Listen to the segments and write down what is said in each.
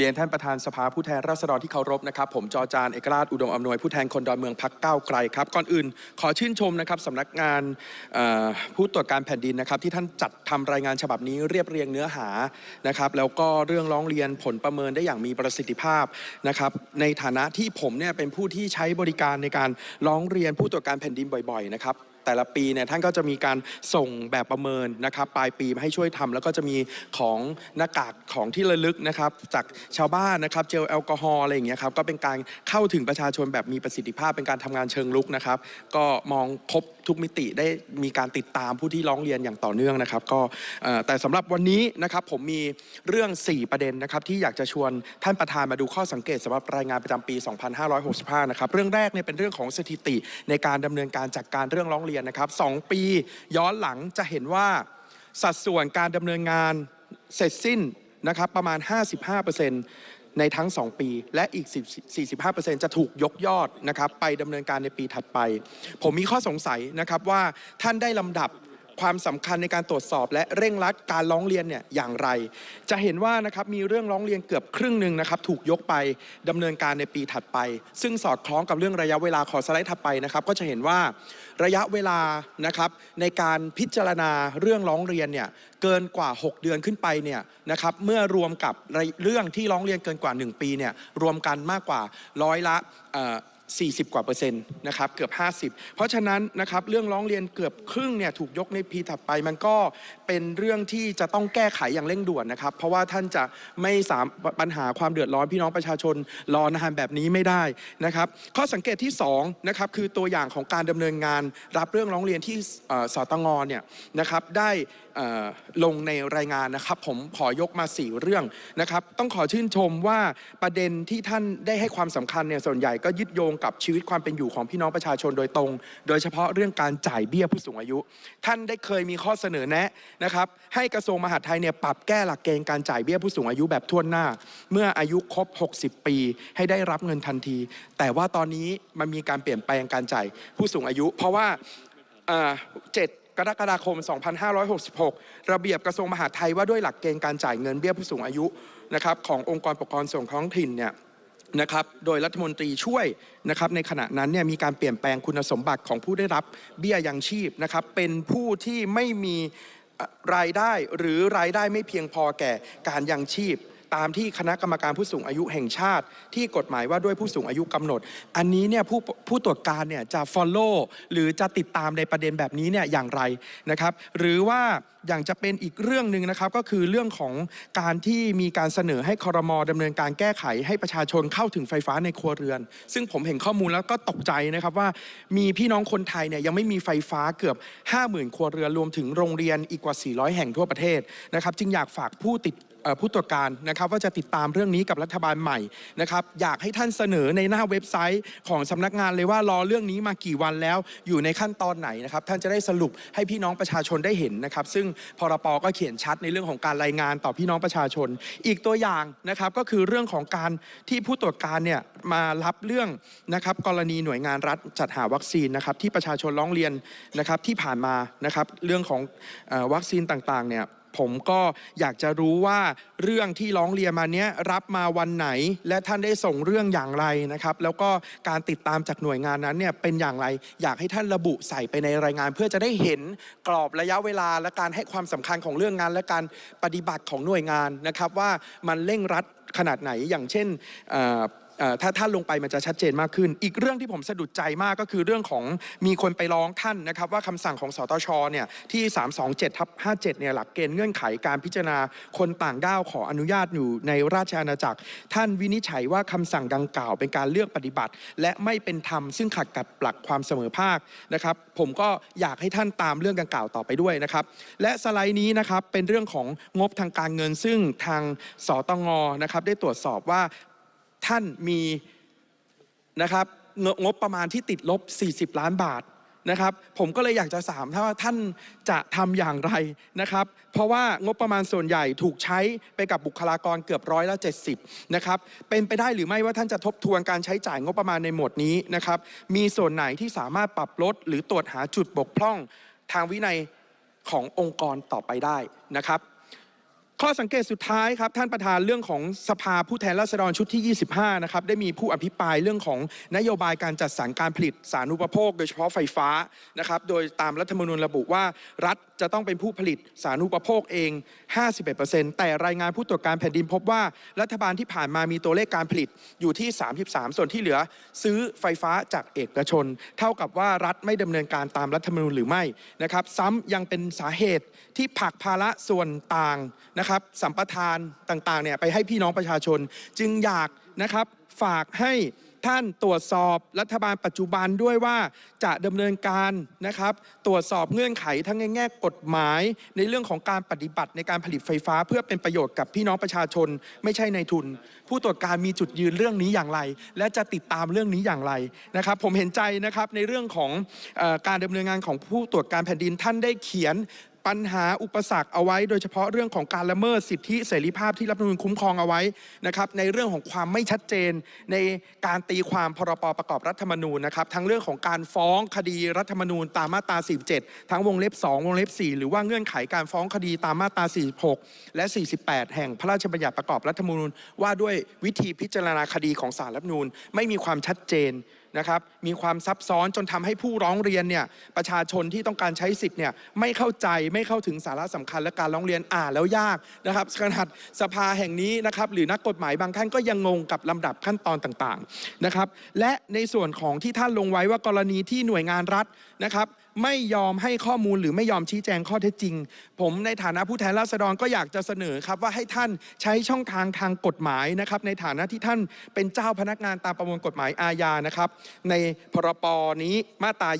เรียนท่านประธานสภาผู้แทนราษฎรที่เคารพนะครับผมจอจานเอกราชอุดมอำนวยผู้แทนคนดอนเมืองพักเก้าไกลครับก่อนอื่น ขอชื่นชมนะครับสำนักงานผู้ตรวจการแผ่นดินนะครับที่ท่านจัดทำรายงานฉบับนี้เรียบเรียงเนื้อหานะครับแล้วก็เรื่องร้องเรียนผลประเมินได้อย่างมีประสิทธิภาพนะครับในฐานะที่ผมเนี่ยเป็นผู้ที่ใช้บริการในการร้องเรียนผู้ตรวจการแผ่นดินบ่อยๆนะครับแต่ละปีเนี่ยท่านก็จะมีการส่งแบบประเมินนะครับปลายปีมาให้ช่วยทำ แล้วก็จะมีของหน้ากากของที่ระลึกนะครับจากชาวบ้านนะครับเจลแอลกอฮอล์อะไรอย่างเงี้ยครับก็เป็นการเข้าถึงประชาชนแบบมีประสิทธิภาพเป็นการทำงานเชิงลุกนะครับก็มองครบทุกมิติได้มีการติดตามผู้ที่ร้องเรียนอย่างต่อเนื่องนะครับก็แต่สำหรับวันนี้นะครับผมมีเรื่อง 4 ประเด็นนะครับที่อยากจะชวนท่านประธานมาดูข้อสังเกตสำหรับรายงานประจำปี 2565 นะครับเรื่องแรกเนี่ยเป็นเรื่องของสถิติในการดำเนินการจัดกการเรื่องร้องเรียนยนนะครับ2ปีย้อนหลังจะเห็นว่า สัดส่วนการดำเนินงานเสร็จสิ้นนะครับประมาณ 55%ในทั้ง 2 ปีและอีก 45%จะถูกยกยอดนะครับไปดำเนินการในปีถัดไป ผมมีข้อสงสัยนะครับว่าท่านได้ลำดับความสำคัญในการตรวจสอบและเร่งรัดการร้องเรียนเนี่ยอย่างไร จะเห็นว่านะครับมีเรื่องร้องเรียนเกือบครึ่งหนึ่งนะครับถูกยกไปดำเนินการในปีถัดไป ซึ่งสอดคล้องกับเรื่องระยะเวลาขอสไลด์ถัดไปนะครับก็จะเห็นว่าระยะเวลานะครับในการพิจารณาเรื่องร้องเรียนเนี่ยเกินกว่า 6 เดือนขึ้นไปเนี่ยนะครับเมื่อรวมกับเรื่องที่ร้องเรียนเกินกว่า 1 ปีเนี่ยรวมกันมากกว่าร้อยละ40กว่าเปอร์เซ็นต์นะครับเกือบ 50 เพราะฉะนั้นนะครับเรื่องร้องเรียนเกือบครึ่งเนี่ยถูกยกในพีถัดไปมันก็เป็นเรื่องที่จะต้องแก้ไขอย่างเร่งด่วนนะครับเพราะว่าท่านจะไม่สามปัญหาความเดือดร้อนพี่น้องประชาชนรอนานแบบนี้ไม่ได้นะครับ ข้อสังเกตที่2นะครับคือตัวอย่างของการดำเนินงานรับเรื่องร้องเรียนที่สตงเนี่ยนะครับได้ลงในรายงานนะครับ ผมขอยกมา4เรื่องนะครับต้องขอชื่นชมว่าประเด็นที่ท่านได้ให้ความสำคัญเนี่ยส่วนใหญ่ก็ยึดโยงกับชีวิตความเป็นอยู่ของพี่น้องประชาชนโดยตรง โดยเฉพาะเรื่องการจ่ายเบี้ยผู้สูงอายุ ท่านได้เคยมีข้อเสนอแนะนะครับให้กระทรวงมหาดไทยเนี่ยปรับแก้หลักเกณฑ์การจ่ายเบี้ยผู้สูงอายุแบบทั่วหน้า เมื่ออายุครบ60 ปีให้ได้รับเงินทันที แต่ว่าตอนนี้มันมีการเปลี่ยนแปลงการจ่ายผู้สูงอายุเพราะว่าเจ็ดกรกฎาคม 2566 ระเบียบกระทรวงมหาดไทยว่าด้วยหลักเกณฑ์การจ่ายเงินเบี้ยผู้สูงอายุนะครับขององค์กรปกครองส่วนท้องถิ่นเนี่ยนะครับโดยรัฐมนตรีช่วยนะครับในขณะนั้นเนี่ยมีการเปลี่ยนแปลงคุณสมบัติของผู้ได้รับเบี้ยยังชีพนะครับเป็นผู้ที่ไม่มีรายได้หรือรายได้ไม่เพียงพอแก่การยังชีพตามที่คณะกรรมการผู้สูงอายุแห่งชาติที่กฎหมายว่าด้วยผู้สูงอายุกำหนด อันนี้เนี่ยผู้ผู้ตรวจการเนี่ยจะ follow หรือจะติดตามในประเด็นแบบนี้เนี่ยอย่างไรนะครับหรือว่าอย่างจะเป็นอีกเรื่องหนึ่งนะครับก็คือเรื่องของการที่มีการเสนอให้คอรมอดำเนินการแก้ไขให้ประชาชนเข้าถึงไฟฟ้าในครัวเรือน ซึ่งผมเห็นข้อมูลแล้วก็ตกใจนะครับว่ามีพี่น้องคนไทยเนี่ยยังไม่มีไฟฟ้าเกือบ 50,000 ครัวเรือนรวมถึงโรงเรียนอีกกว่า 400 แห่งทั่วประเทศนะครับจึงอยากฝากผู้ติดผู้ตรวจการนะครับว่าจะติดตามเรื่องนี้กับรัฐบาลใหม่นะครับอยากให้ท่านเสนอในหน้าเว็บไซต์ของสำนักงานเลยว่ารอเรื่องนี้มากี่วันแล้วอยู่ในขั้นตอนไหนนะครับท่านจะได้สรุปให้พี่น้องประชาชนได้เห็นนะครับ ซึ่งพรปก็เขียนชัดในเรื่องของการรายงานต่อพี่น้องประชาชน อีกตัวอย่างนะครับก็คือเรื่องของการที่ผู้ตรวจการเนี่ยมารับเรื่องนะครับกรณีหน่วยงานรัฐจัดหาวัคซีนนะครับที่ประชาชนร้องเรียนนะครับที่ผ่านมานะครับเรื่องของวัคซีนต่าง ๆเนี่ยผมก็อยากจะรู้ว่าเรื่องที่ร้องเรียนมาเนี้ยรับมาวันไหน และท่านได้ส่งเรื่องอย่างไรนะครับ แล้วก็การติดตามจากหน่วยงานนั้นเนี่ยเป็นอย่างไร อยากให้ท่านระบุใส่ไปในรายงาน เพื่อจะได้เห็นกรอบระยะเวลาและการให้ความสำคัญของเรื่องงาน และการปฏิบัติของหน่วยงานนะครับ ว่ามันเร่งรัดขนาดไหนอย่างเช่นถ้าท่านลงไปมันจะชัดเจนมากขึ้น อีกเรื่องที่ผมสะดุดใจมากก็คือเรื่องของมีคนไปร้องท่านนะครับ ว่าคำสั่งของสตชเนี่ยที่ 327ทับ57 เนี่ยหลักเกณฑ์เงื่อนไขการพิจารณาคนต่างด้าวขออนุญาตอยู่ในราชอาณาจักร ท่านวินิจฉัยว่าคำสั่งดังกล่าวเป็นการเลือกปฏิบัติ และไม่เป็นธรรมซึ่งขัดกับหลักความเสมอภาคนะครับผมก็อยากให้ท่านตามเรื่องดังกล่าวต่อไปด้วยนะครับและสไลด์นี้นะครับเป็นเรื่องของงบทางการเงินซึ่งทางสตงนะครับได้ตรวจสอบว่าท่านมีนะครับงบประมาณที่ติดลบ 40 ล้านบาทนะครับ ผมก็เลยอยากจะถามว่าท่านจะทำอย่างไรนะครับ เพราะว่างบประมาณส่วนใหญ่ถูกใช้ไปกับบุคลากรเกือบร้อยละ70นะครับเป็นไปได้หรือไม่ว่าท่านจะทบทวนการใช้จ่ายงบประมาณในหมวดนี้นะครับ มีส่วนไหนที่สามารถปรับลด หรือตรวจหาจุดบกพร่องทางวินัยขององค์กรต่อไปได้นะครับข้อสังเกตสุดท้ายครับ ท่านประธานเรื่องของสภาผู้แทนราษฎรชุดที่ 25 นะครับได้มีผู้อภิปรายเรื่องของนโยบายการจัดสรรการผลิตสารอุปโภค โดยเฉพาะไฟฟ้านะครับโดยตามรัฐธรรมนูญระบุว่า รัฐจะต้องเป็นผู้ผลิตสารอุปโภคเอง 51%แต่รายงานผู้ตรวจการแผ่นดินพบว่ารัฐบาลที่ผ่านมามีตัวเลขการผลิตอยู่ที่ 33 ส่วนที่เหลือ ซื้อไฟฟ้าจากเอกชน เท่ากับว่ารัฐไม่ดำเนินการตามรัฐธรรมนูญหรือไม่นะครับซ้ำยังเป็นสาเหตุที่ผลักภาระส่วนต่างนะครับครับสัมปทานต่างๆเนี่ยไปให้พี่น้องประชาชน จึงอยากนะครับฝากให้ท่านตรวจสอบรัฐบาล ปัจจุบันด้วยว่าจะดำเนินการนะครับตรวจสอบเงื่อนไขทั้งในแง่กฎหมายในเรื่องของการปฏิบัติในการผลิตไฟฟ้า เพื่อเป็นประโยชน์กับพี่น้องประชาชนไม่ใช่ในทุน ผู้ตรวจการมีจุดยืนเรื่องนี้อย่างไร และจะติดตามเรื่องนี้อย่างไรนะครับผมเห็นใจนะครับในเรื่องของอการดำเนินงานของผู้ตรวจการแผ่นดินท่านได้เขียนปัญหาอุปสรรคเอาไว้ โดยเฉพาะเรื่องของการ ละเมิดสิทธิเสรีภาพที่รัฐธรรมนูญคุ้มครองเอาไว้นะครับในเรื่องของความไม่ชัดเจน ในการตีความพรบประกอบรัฐธรรมนูญนะครับทั้งเรื่องของการฟ้องคดีรัฐธรรมนูญตามมาตรา47ทั้งวงเล็บ2วงเล็บ4 หรือว่าเงื่อนไขการฟ้องคดีตามมาตรา46 และ 48 แห่งพระราชบัญญัติประกอบรัฐธรรมนูญว่าด้วยวิธีพิจารณาคดีของศาลรัฐธรรมนูญไม่มีความชัดเจนนะครับมีความซับซ้อนจนทำให้ผู้ร้องเรียนเนี่ยประชาชนที่ต้องการใช้สิทธิ์เนี่ยไม่เข้าใจไม่เข้าถึงสาระสำคัญและการร้องเรียนอ่านแล้วยากนะครับขนาดสภาแห่งนี้นะครับ หรือนักกฎหมายบางท่านก็ยังงงกับลำดับขั้นตอนต่างๆนะครับ และในส่วนของที่ท่านลงไว้ว่ากรณีที่หน่วยงานรัฐนะครับไม่ยอมให้ข้อมูลหรือไม่ยอมชี้แจงข้อเท็จจริง ผมในฐานะผู้แทนราษฎรก็อยากจะเสนอครับว่าให้ท่านใช้ช่องทางทางกฎหมายนะครับในฐานะที่ท่านเป็นเจ้าพนักงานตามประมวลกฎหมายอาญานะครับในพรปนี้มาตรา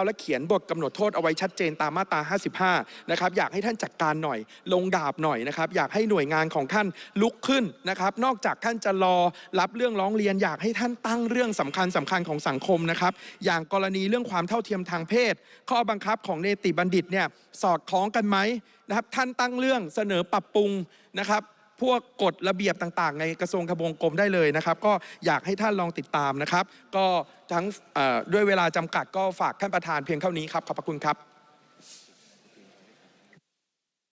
29 และเขียนบทกำหนดโทษเอาไว้ชัดเจนตามมาตรา55นะครับอยากให้ท่านจัดการหน่อย ลงดาบหน่อยนะครับอยากให้หน่วยงานของท่านลุกขึ้นนะครับนอกจากท่านจะรอรับเรื่องร้องเรียน อยากให้ท่านตั้งเรื่องสำคัญสำคัญของสังคมนะครับอย่างกรณีเรื่องความเท่าเทียมทางเพศข้อบังคับของเนติบัณฑิตเนี่ยสอดคล้องกันไหมนะครับท่านตั้งเรื่องเสนอปรับปรุงนะครับพวกกฎระเบียบต่างๆในกระทรวงกระวงกรมได้เลยนะครับ ก็อยากให้ท่านลองติดตามนะครับ ก็ทั้งด้วยเวลาจำกัดก็ฝากท่านประธานเพียงเท่านี้ครับ ขอบพระคุณครับ